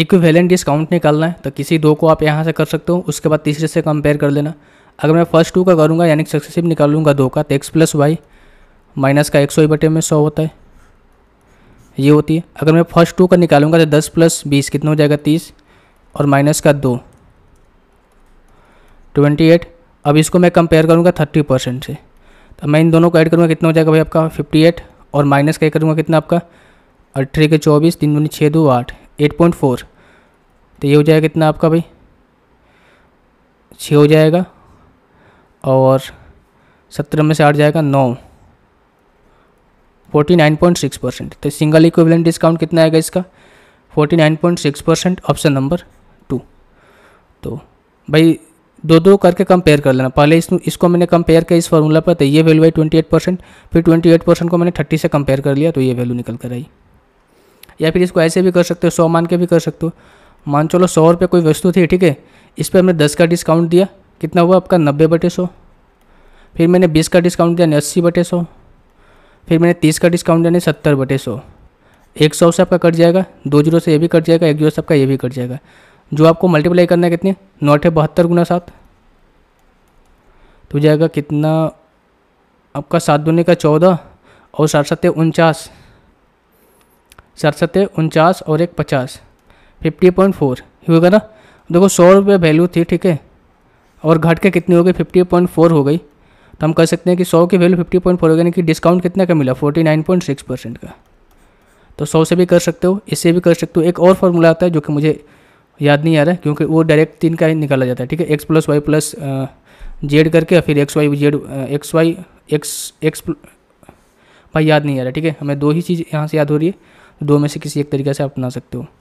equivalent discount निकालना है तो किसी दो को आप यहाँ से कर सकते हो उसके बाद तीसरे से कंपेयर कर लेना अगर मैं फर्स्ट टू का करूँगा यानी सक्सेसिव निकालूंगा दो का तो एक्स प्लस वाई माइनस का एक सौ बटे में सौ होता है ये होती है अगर मैं फर्स्ट टू का निकालूंगा तो दस प्लस बीस कितना हो जाएगा तीस और माइनस का दो ट्वेंटी एट अब इसको मैं कंपेयर करूँगा थर्टी परसेंट से तो मैं इन दोनों को ऐड करूँगा कितना हो जाएगा भाई आपका फिफ्टी एट और माइनस का करूँगा कितना आपका अठारह के चौबीस तीन दूनी छः दो आठ एट पॉइंट फोर तो ये हो जाएगा कितना आपका भाई छः हो जाएगा और सत्रह में से आठ जाएगा नौ forty nine point six percent तो सिंगल इक्विवेलेंट डिस्काउंट कितना आएगा इसका forty nine point six percent option number two तो भाई दो दो करके कंपेयर कर लेना पहले इस इसको मैंने कंपेयर किया इस फॉर्मूला पर तो ये वैल्यू आई ट्वेंटी एट परसेंट फिर ट्वेंटी एट परसेंट को मैंने थर्टी से कंपेयर कर लिया तो ये वैल्यू निकल कर आई या फिर इसको ऐसे भी कर सकते हो सौ मान के भी कर सकते हो मान चलो सौ रुपये कोई वस्तु थी ठीक है इस पर हमने दस का डिस्काउंट दिया कितना हुआ आपका नब्बे बटे सौ फिर मैंने बीस का डिस्काउंट दिया अस्सी बटे सौ फिर मैंने तीस का डिस्काउंट यानी सत्तर बटे सौ एक सौ से आपका कट जाएगा दो जीरो से ये भी कट जाएगा एक जीरो से आपका ये भी कट जाएगा जो आपको मल्टीप्लाई करना है कितने नौ अठे बहत्तर गुना सात तो जाएगा कितना आपका सात दूने का चौदह और सात सत्य उनचास सड़सठ उनचास और एक पचास फिफ्टी पॉइंट फोर होगा ना देखो सौ रुपये वैल्यू थी ठीक है और घट के कितनी हो गई फिफ्टी पॉइंट फोर हो गई तो हम कह सकते हैं कि सौ की वैल्यू फिफ्टी पॉइंट फोर हो गई यानी कि डिस्काउंट कितने का मिला forty nine point six percent का तो सौ से भी कर सकते हो इससे भी कर सकते हो एक और फार्मूला आता है जो कि मुझे याद नहीं आ रहा है क्योंकि वो डायरेक्ट तीन का ही निकाला जाता है ठीक है X plus Y plus Z करके फिर X Y Z X Y X X भाई याद नहीं आ रहा ठीक है हमें दो ही चीज़ यहाँ से याद हो रही है दो में से किसी एक तरीके से अपना सकते हो